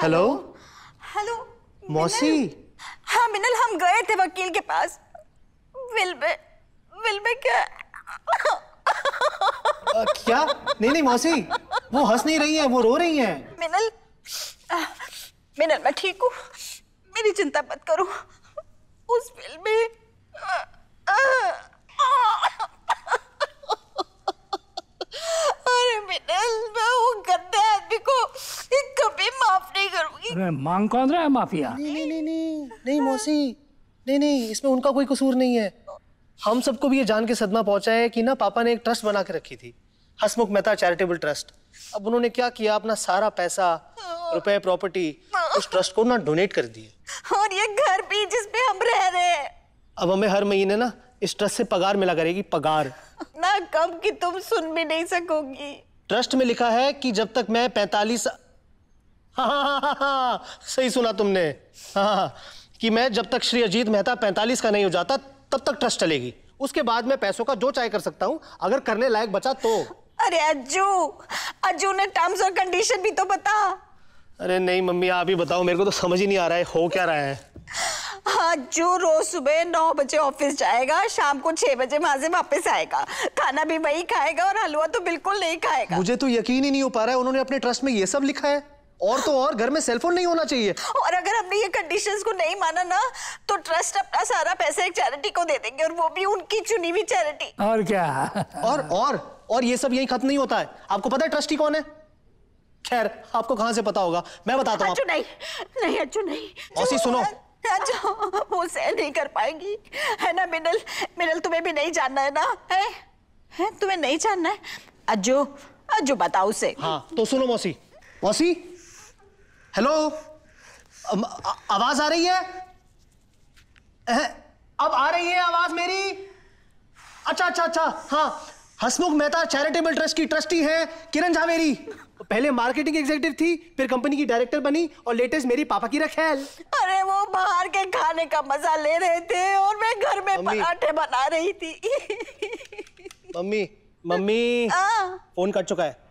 Hello hello मौसी हाँ मिनल हम गए थे वकील के पास विल पे विल पे क्या आ, क्या नहीं नहीं मौसी वो हंस नहीं रही है वो रो रही है मिनल आ, मिनल मैं ठीक हूँ मेरी चिंता मत करो उस विल में उसमें मांग कौन रहा है माफिया नहीं नहीं नहीं नहीं, नहीं मौसी नहीं नहीं इसमें उनका कोई कसूर नहीं है हम सबको भी ये जान के सदमा पहुंचा है कि ना पापा ने एक ट्रस्ट बना के रखी थी हसमुख मेहता चैरिटेबल ट्रस्ट अब उन्होंने क्या किया अपना सारा पैसा रुपए प्रॉपर्टी उस ट्रस्ट को ना डोनेट कर दिए और ये घर भी जिस पे हम रह रहे हैं अब हमें हर महीने ना इस ट्रस्ट से पगार मिला करेगी पगार ना कम कि तुम सुन भी नहीं सकोगी ट्रस्ट में लिखा है कि जब तक मैं पैंतालीस हाँ हाँ हाँ हाँ सही सुना तुमने हाँ कि मैं जब तक श्री अजीत मेहता पैंतालीस का नहीं हो जाता तब तक ट्रस्ट चलेगी उसके बाद मैं पैसों का जो चाहे कर सकता हूँ अगर करने लायक बचा तो अरे अज्जू अज्जू ने टर्म्स और कंडीशन भी तो बता अरे नहीं मम्मी आप ही बताओ मेरे को तो समझ ही नहीं आ रहा है हो क्या रहा है अज्जू रोज सुबह नौ बजे ऑफिस जाएगा शाम को छह बजे वहां से वापस आएगा खाना भी वही खाएगा और हलवा तो बिल्कुल नहीं खाएगा मुझे तो यकीन ही नहीं हो पा रहा है उन्होंने अपने ट्रस्ट में ये सब लिखा है और तो और घर में सेलफोन नहीं होना चाहिए और अगर हमने ये कंडीशंस को नहीं माना ना तो ट्रस्ट अपना सारा पैसा एक चैरिटी को दे देंगे और वो भी उनकी चुनी हुई चैरिटी और क्या और और और ये सब यही खत्म नहीं होता है आपको पता है ट्रस्टी कौन है खैर आपको कहां से पता होगा मैं बताता हूँ नहीं नहीं अच्छू नहीं मौसी सुनो हाँ वो सह नहीं कर पाएगी है ना मिनल मिनल तुम्हें भी नहीं जानना है ना है, है तुम्हें नहीं जानना है अज्जू अज्जू बताओ उसे हाँ तो सुनो मौसी मौसी हेलो आवाज आ रही है अब आ रही है आवाज मेरी अच्छा अच्छा अच्छा हाँ हसमुख मेहता चैरिटेबल ट्रस्ट की ट्रस्टी है किरण झावेरी पहले मार्केटिंग एग्जीक्यूटिव थी फिर कंपनी की डायरेक्टर बनी और लेटेस्ट मेरी पापा की रखेल अरे वो बाहर के खाने का मजा ले रहे थे और मैं घर में पराठे बना रही थी मम्मी मम्मी हाँ। फोन कट चुका है